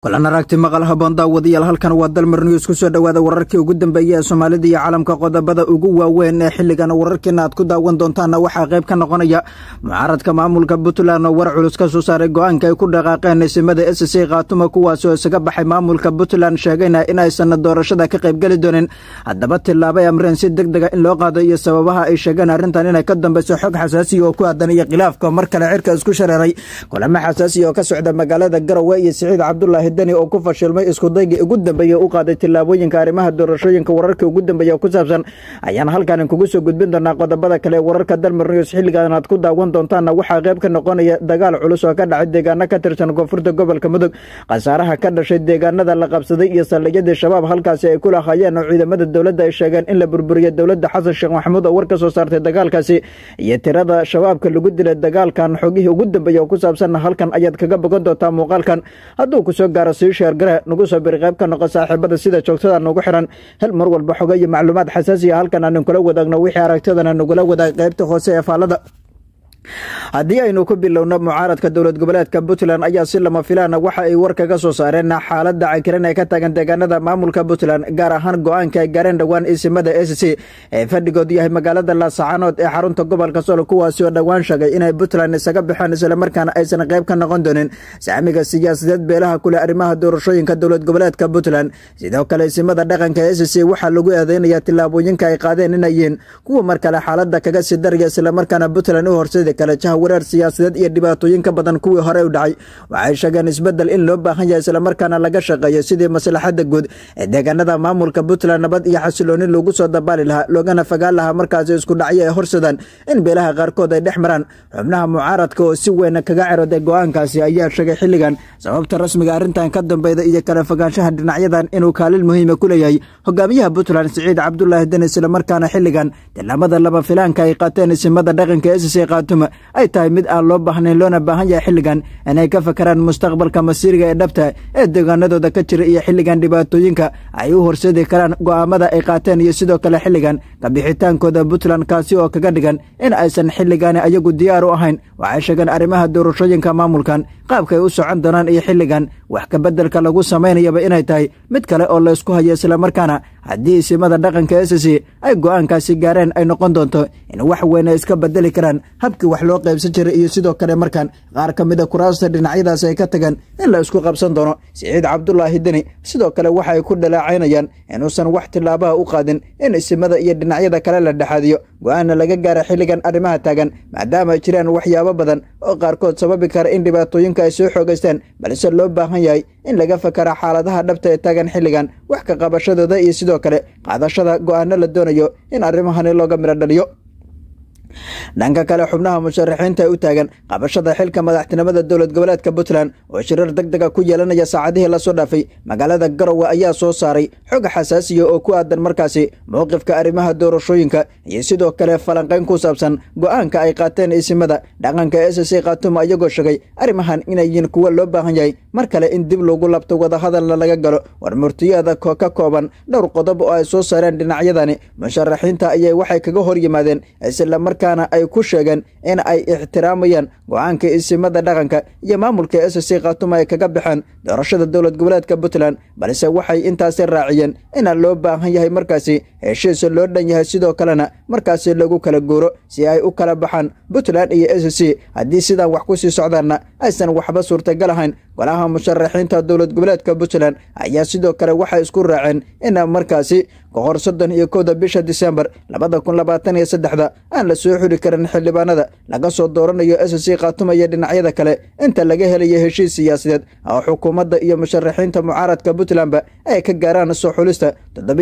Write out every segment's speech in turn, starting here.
kulan aragti maqal haboon daawadayaal halkan waa dalmar news ku soo dhowaada wararkii ugu dambeeyey ee soomaalida iyo caalamka qodobada ugu waaweyn ee xilligan wararkiina aad ku daawan doontaanna waxaa qayb ka noqonaya mucaaradka maamulka puntland oo war culus ka soo saaray go'aanka ay ku dhaqaaqeen isimada s c kuwaas oo isaga baxay maamulka puntland sheegayna in aysan doorashada ka qaybgeli doonin haddaba tilaabay amreen si deg dega ah in loo qaado iyo sababaha ay sheegeen arrintan inay ka dambeyso xog xasaasiya oo ku aadan iyo khilaafka mar kale cirka isku shareeray kulamo xasaasiya oo ka socda magaalada garowe iyo siciid cabdulaahi hidani oo ku fashilmay iskudaygii ugu dambeeyey u qaaday tillaabooyinka arrimaha doorashooyinka wararka ugu dambeeya ku saabsan ayaan halkanin kugu soo gudbin doonaa qodobada kale ee wararka dalmar news xilligan aad ku daawan doontaanna waxaa qayb ka noqonaya dagaal culus oo ka dhacay deegaano ka tirsan koonfurta gobolka mudug khasaaraha ka dhashay deegaanada la qabsaday iyo saldhigyadii shabaab halkaasi ay ku lahaayeen oo ciidamada dowladda ay sheegeen in la burburiyay dowladda xasan sheekh maxamuud oo war ka soo saartay dagaalkaasi iyo tirada shabaabka lagu dilay dagaalkan xogihii ugu dambeeya oo ku saabsanna halkan ayaad kaga bogan doontaa muuqaalkan hadduu kusoo gaara sii gare nagu soo biri qayb ka noqo saaxiibada sida joogtada nagu xiran hel mar walba xoga iyo macluumaad xasaasiya ah, halkan aanan kula wadaagno wixii aragtadana nagula wadaag qaybta hoose ee faallada haddii aynu ku bilowno mucaaradka dowlad goboleedka puntland ayaa si lama filaana ah waxa ay war kaga soo saareen xaaladda cankiran ee ka tagan deegaanada maamulka puntland gaar ahaan go-aanka ay gaareen dhowaan isimada s c ee fadhigoodu yahay magaalada laasacaanood ee xarunta gobolka sool kuwaasi oo dhowaan sheegay inay puntland isaga baxeen islamarkaana aysan qayb ka noqon doonin saamiga siyaasadeed beelaha kule arrimaha doorashooyinka dowlad goboleedka puntland sidoo kale isimada dhaqanka s c waxaa lagu eedeynaya tilaabooyinka ay qaadeen inay yihiin kuwa mar kale xaaladda kaga sii darya islamarkaana puntland u horseeda sidoo kale jaha wareer siyaasadeed iyo dhibaatooyinka badan kuwii horey u dhacay waxay sheegeen isbeddel in loo baahan yahay islamarkaana laga shaqeeyo sidii maslaxadda guud ee deegaanada maamulka puntland nabad iyo xasilooni loogu soo dabaali lahaa loogana fagaan lahaa markaasi isku dhacyo ay horsadaan in beelaha qaarkood ay dhex maraan xubnaha mucaaradka oo si weyna kaga ceroday go'aankaasi ayaa sheegay xilligan sababta rasmiga arrintan ka dambeyda iyo kala fogaanshaha dhinacyadan inuu kaalin muhiima ah ku leeyahay hogaamiyaha puntland siciid cabdulaahi dan islamarkaana xilligan tilnaamada laba filaanka ay qaateen isimada dhaqanka ss qaatum maadaama ay tahay mid aan loo baahnayn loona baahan yahay xilligan inay ka fakaraan mustaqbalka masiiriga ee dhabta ee deegaanadooda ka jira iyo xilligan dhibaatooyinka ay u horseedi karaan go'aamada ay qaateen iyo sidoo kale xilligan kabixitaankooda puntland kaasi oo kaga dhigan in aysan xilligaani ayagu diyaar u ahayn waxay sheegeen arrimaha doorashooyinka maamulkan qaabka ay u socon doonaan iyo xilligan wax kabeddelka lagu samaynayaba inay tahay mid kale oo laysku hayo islamarkaana haddii simada dhaqanka s ay go'aankaasi gaareen ay noqon doonto in wax weyn ay iska bedeli karaan habkii wax loo qaybsan jiray iyo sidoo kale markaan qaar ka mid a kuraasta dhinacyadaas ay ka tageen in la isku qabsan doono siciid cabdulaahi deni sidoo kale waxa ay ku dhalaacaynayaan inuusan wax tillaabaha u qaadin in simada iyo dhinacyada kale la dhexaadiyo go'aanna laga gaara xilligan arrimaha taagan maadaama ay jiraan waxyaabo badan oo qaarkood sababi kara in dhibaatooyinka ay soo xoogaystaan balse loo baahan yahay in laga fakara xaaladaha dhabta ee taagan xilligan wax ka qabashadooda iyo sidoo kale qaadashada go'aano la doonayo in arrimahani looga midho dhaliyo dhanka kale xubnaha musharaxiinta ee u taagan qabashada xilka madaxtinimada dowlad goboleedka puntland oo shirar deg dega ku yeelanaya saacadihii lasoo dhaafay magaalada garowe ayaa soo saaray xog xasaasiya oo ku aadan markaasi mowqifka arrimaha doorashooyinka iyo sidoo kale falanqayn ku saabsan go'aanka ay qaateen isimada dhaqanka s c khaatuma iyagoo sheegay arrimahan inay yihiin kuwo loo baahan yahay mar kale in dib lagu labto wadahadalna laga galo war ka kooban dhowr qodob oo ay soo saareen dhinacyadani musharaxiinta ayay waxay kaga hor yimaadeen islamar islamarkaana ay ku sheegeen in ay ixtiraamayaan go-aanka isimada dhaqanka iyo maamulka s c khaatuma ay kaga baxeen doorashada dowlad goboleedka puntland balse waxay intaasi raaciyeen inaan loo baahan yahay markaasi heshiis loo dhan yahay sidoo kalena markaasi lagu kala guuro si ay u kala baxaan puntland iyo s c haddii sidaan wax ku sii socdaana aysan waxba suurtagal ahayn golaha musharaxiinta dowlad goboleedka puntland ayaa sidoo kale waxay isku raaceen in markaasi ka hor iyo kowda bisha disembar labada aan la soo soo xuli karin xildhibaanada laga soo dooranayo s c qaatumaya dhinacyada kale inta laga helayo heshiis siyaasadeed oo xukuumadda iyo musharaxiinta mucaaradka puntlandba ay ka gaaraan soo xulista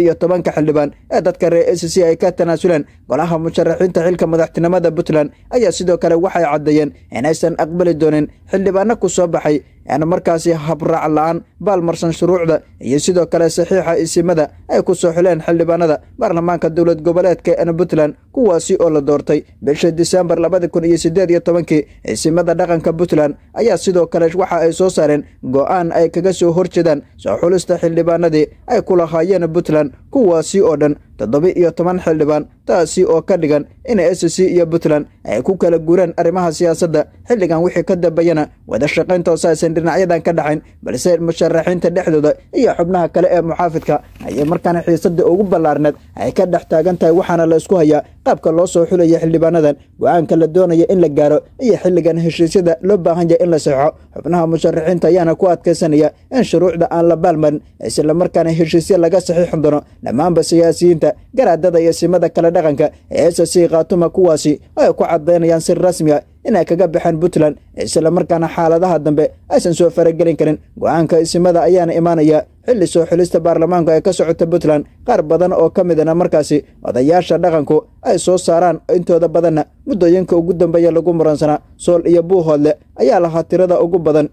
iyo tobanka xildhibaan ee dadka reer c ay ka tanaasuleen golaha musharaxiinta xilka madaxtinimada puntland ayaa sidoo kale waxay caddeeyeen inaysan aqbali doonin xildhibaano ku soo baxay aan markaasi habraac la-aan baalmarsan shuruucda iyo sidoo kale saxiixa isimada ay ku soo xileen xildhibaanada baarlamaanka dowlad goboleedka ee puntland kuwaasi oo la doortay bisha disembar labada kun iyo siddeed iyo tobankii isimada dhaqanka puntland ayaa sidoo kale waxa ay soo saareen go'aan ay kaga soo horjeedaan soo xulista xildhibaanadii ay ku lahaayeen puntland kuwaasi oo dhan toddoba iyo toban xildhibaan taasi oo ka dhigan in s c iyo puntland ay ku kala guuraan arrimaha siyaasadda xilligan wixii ka dambeeyana wada shaqaynta oo saaysan dhinacyadan ka dhaxayn balse musharaxiinta dhexdooda iyo xubnaha kale ee muxaafidka ayay markaana xiisadda ugu ballaarneed ay ka dhex taagan tahay waxaana la isku hayaa qaabka loo soo xulaya xildhibaanadan go-aanka la doonaya in la gaaro iyo xilligan heshiisyada loo baahan yahay in la saxo xubnaha musharixiinta ayaana ku adkaysanaya in shuruucda aan la baalmarin islamarkaana heshiisya laga saxiixin doono dhammaanba siyaasiyiinta garaadada iyo simada kale dhaqanka ee s c khaatuma kuwaasi ay ku caddaynayaan si rasmi a ah inay kaga baxeen puntland isla markaana xaaladaha dambe aysan soo faragelin karin go-aanka isimada ayaana imaanaya xilli soo xilista baarlamaanku ee ka socota puntland qaar badan oo ka midana markaasi odayaasha dhaqanku ay soo saaraan intooda badanna muddooyinka ugu dambeeya lagu muransanaa sool iyo buuhoodle ayaa lahaa tirada ugu badan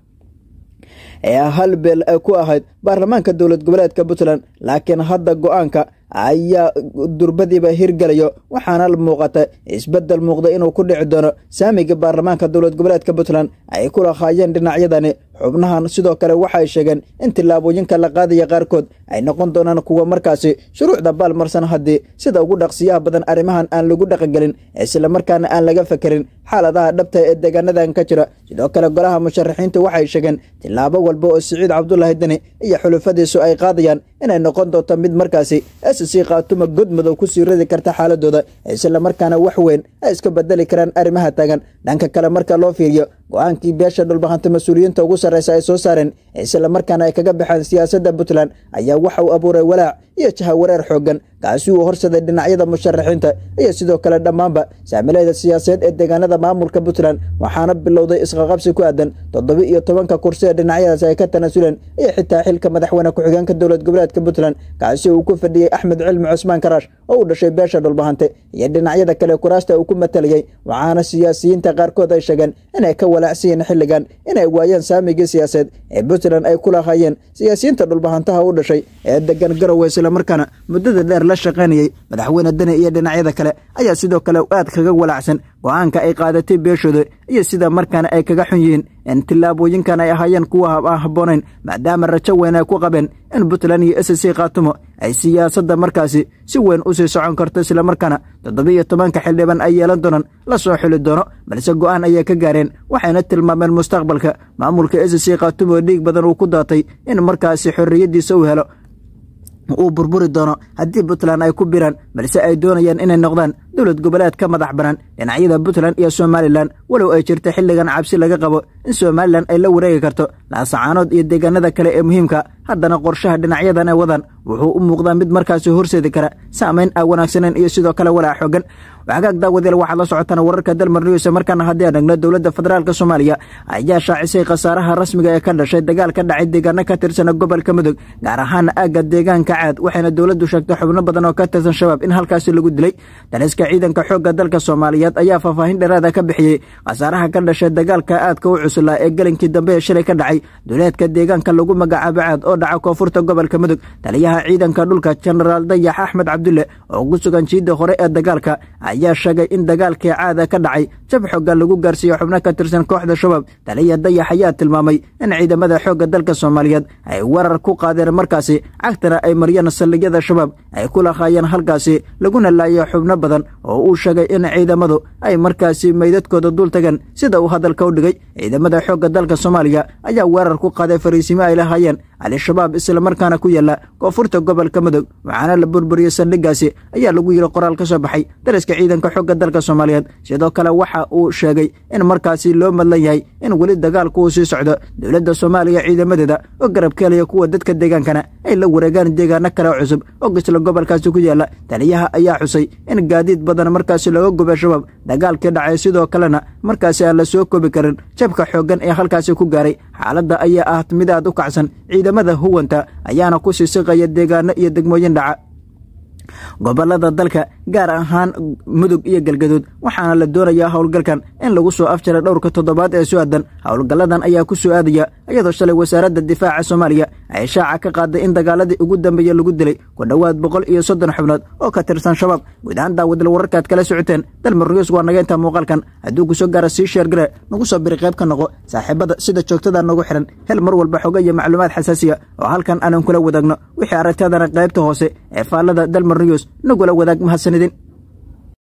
ee hal beel ku ahayd baarlamaanka dowlad goboleedka puntland laakiin hadda go-aanka ayaa durbadiiba hirgelayo waxaana muuqata isbedel muuqda inuu ku dhici doono saamiga baarlamaanka dowlad goboleedka puntland ay ku lahaayeen dhinacyadani xubnahan sidoo kale waxay sheegeen in tillaabooyinka la qaadaya qaarkood ay noqon doonaan kuwa markaasi shuruucda baalmarsan haddii sida ugu dhaqsiyaha badan arrimahan aan lagu dhaqangelin islamarkaana aan laga fekerin xaaladaha dhabta ee deegaanadan ka jira sidoo kale golaha musharaxiintu waxay sheegeen tillaabo walba oo siciid cabdulaahi deni iyo xulufadiisu ay qaadayaan inay noqon doonto mid markaasi sii qaatuma god madow sii radi karta xaaladooda islamarkaana wax weyn ay iska bedeli karaan arrimaha taagan dhanka kale marka loo fiiriyo go-aankii beesha dhulbahanta mas-uuliyiinta ugu sarraysa ay soo saareen islamarkaana ay kaga baxeen siyaasadda puntland ayaa waxa uu abuuray walaac iyo jahawareer xooggan kaasi uu horsaday dhinacyada musharaxiinta iyo sidoo kale dhammaanba saamilayda siyaaseed ee deegaanada maamulka puntland waxaana bilowday isqaqabsi ku aadan toddoba iyo tobanka kursi ee dhinacyadaas ay ka tanaasuleen iyo xitaa xilka madaxweyne ku-xigeenka dowlad goboleedka puntland kaasi uu ku fadhiyey axmed cilmi cusmaan karaash oo u dhashay beesha dhulbahante iyo dhinacyada kale kuraasta uu ku matalayay waxaana siyaasiyiinta qaarkood ay sheegeen inay ka walaacsiyen xilligan inay waayeen saamigii siyaaseed ee puntland ay ku lahaayeen siyaasiyiinta dhulbahantaha u dhashay ee deggan garowe islamarkaana muddada dheer la shaqaynayey madaxweyne deni iyo dhinacyada kale ayaa sidoo kale aad kaga walaacsan go-aanka ay qaadatay beeshooda iyo sida markaana ay kaga xun yihiin in tillaabooyinkan ay ahaayeen kuwa ah habboonayn maadaama rajo weyn ay ku qabeen in puntland iyo s c khaatumo ay siyaasadda markaasi si weyn u sii socon karto isla markaana toddoba iyo tobanka xildhiban ay yeelan doonaan la soo xuli doono balse go'aan ayay ka gaareen waxayna tilmaameen mustaqbalka maamulka s s c khaatumo dhiig badan uu ku daatay in markaasi xorriyaddiisa uu helo uu burburi doono haddii puntland ay ku biraan balse ay doonayaan inay noqdaan dowlad goboleed ka madax banaan dhinacyada puntland iyo somalilan walow ay jirta xilligan cabsi laga qabo in somalilan ay la wareegi karto laasacaanood iyo deegaanada kale ee muhiimka haddana qorshaha dhinacyadan ee wadan wuxuu u muuqdaa mid markaasi horseedi kara saameyn aan ah, wanaagsaneyn iyo sidoo kale walaa xogan waxagaag daawadiel waxaad la socotaan wararka dalmar news markaana haddii aan dhegno dowladda federaalk soomaaliya ayaa shaacisay khasaaraha rasmiga ee ka dhashay dagaal ka dhacay deegaano ka tirsana gobolka mudug gaar ahaan aagga deegaanka caad waxayna dowladdu sheegtay xubno badan oo ka tirsan shabaab in halkaasi lagu dilay daliska ciidanka xoogga dalka soomaaliyeed ayaa faahfaahin dheeraada ah ka bixiyey khasaaraha ka dhashay dagaalka aadka u cusulaa ee gelinkii dambe ee shalay ka dhacay duleedka deegaanka lagu magacaabo caad oo oo dhaca koonfurta gobolka mudug taliyaha ciidanka dhulka jenaraal dayax axmed cabdulle oo ku sugan jiidda hore ee dagaalka ayaa sheegay in dagaalkii caada ka dhacay jab xoogan lagu gaarsiiyo xubno ka tirsan kooxda shabaab taliya dayax ayaa tilmaamay in ciidamada xoogga dalka soomaaliyeed ay warar ku qaadeen markaasi cagtana ay maryeen saldhigyada shabaab ay ku lahaayeen halkaasi laguna laayay xubno badan oo uu sheegay in ciidamadu ay markaasi meydadkooda dul tageen sida uu hadalka u dhigay ciidamada xoogga dalka soomaaliya ayaa weerar ku qaaday fariisimo ay lahaayeen al-shabaab markaana ku yaalla koonfurta gobolka mudug waxaana la burburiyey saldhiggaasi ayaa lagu yidhi qoraal ka soo baxay dariska ciidanka xooga dalka soomaaliyeed sidoo kale waxa uu sheegay in markaasi loo madlan yahay in weli dagaalkuuu sii socdo dowladda soomaaliya ciidamadeeda oo garabkeelaya kuwa dadka deegaankana ay la wareegaan deegaano kale oo cusub oo gisla gobolkaasi ku yaalla taliyaha ayaa xusay in gaadiid badan markaasi looga gubay shabaab dagaalkii dhacay sidoo kalena markaasi aan la soo koobi karin jabka xooggan ee halkaasi ku gaaray xaaladda ayaa ah mid aad u kacsan ciidamada huwanta ayaana ku sii siqaya deegaano iyo degmooyin dhaca gobolada dalka gaar ahaan mudug iyo galgaduud waxaana la doonayaa howlgalkan in lagu soo afjara dhowrka toddobaad ee su-aadan howlgalladan ayaa ku soo-aadaya iyadoo shalay wasaaradda difaaca soomaaliya ay shaaca ka qaaday in dagaaladii ugu dambeeye lagu dilay ku dhowaad boqol iyo soddon xubnood oo ka tirsan shabaab guud ahaan daawadil wararkaad kala socoteen dalmariyuus waa naga muuqaalkan hadduu kusoo gaara sii sheergare nagu soo biri qayb ka noqo saaxiibada sida joogtada nagu xidhan hel mar walba xoga iyo macluumaad xasaasiya oo halkan aanan kula wadaagno wixii aragtadana qaybta hoose ee faallada dalmar marnayoos nagula wadaag mahadsanidin